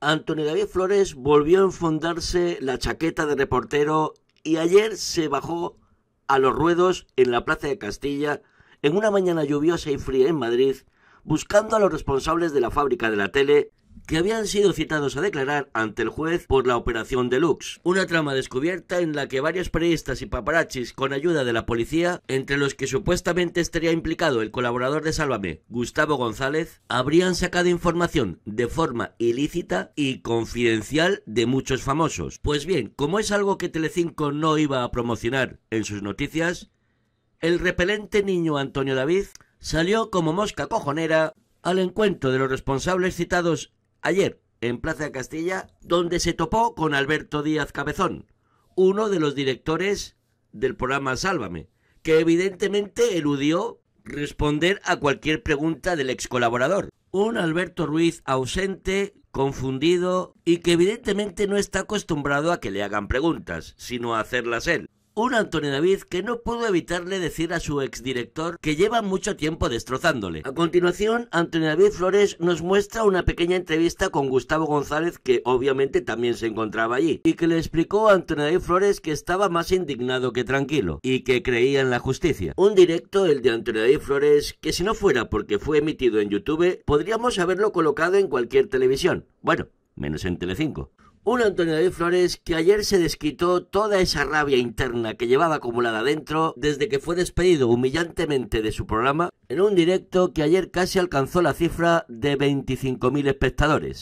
Antonio David Flores volvió a enfundarse la chaqueta de reportero y ayer se bajó a los ruedos en la Plaza de Castilla en una mañana lluviosa y fría en Madrid buscando a los responsables de la fábrica de la tele que habían sido citados a declarar ante el juez por la operación Deluxe, una trama descubierta en la que varios periodistas y paparachis con ayuda de la policía, entre los que supuestamente estaría implicado el colaborador de Sálvame, Gustavo González, habrían sacado información de forma ilícita y confidencial de muchos famosos. Pues bien, como es algo que Telecinco no iba a promocionar en sus noticias, el repelente niño Antonio David salió como mosca cojonera al encuentro de los responsables citados ayer en Plaza de Castilla, donde se topó con Alberto Díaz Cabezón, uno de los directores del programa Sálvame, que evidentemente eludió responder a cualquier pregunta del ex colaborador. Un Alberto Ruiz ausente, confundido y que evidentemente no está acostumbrado a que le hagan preguntas, sino a hacerlas él un Antonio David que no pudo evitarle decir a su exdirector que lleva mucho tiempo destrozándole. A continuación, Antonio David Flores nos muestra una pequeña entrevista con Gustavo González, que obviamente también se encontraba allí, y que le explicó a Antonio David Flores que estaba más indignado que tranquilo y que creía en la justicia. Un directo, el de Antonio David Flores, que si no fuera porque fue emitido en YouTube, podríamos haberlo colocado en cualquier televisión. Bueno, menos en Telecinco. Un Antonio de Flores que ayer se desquitó toda esa rabia interna que llevaba acumulada dentro desde que fue despedido humillantemente de su programa en un directo que ayer casi alcanzó la cifra de 25.000 espectadores.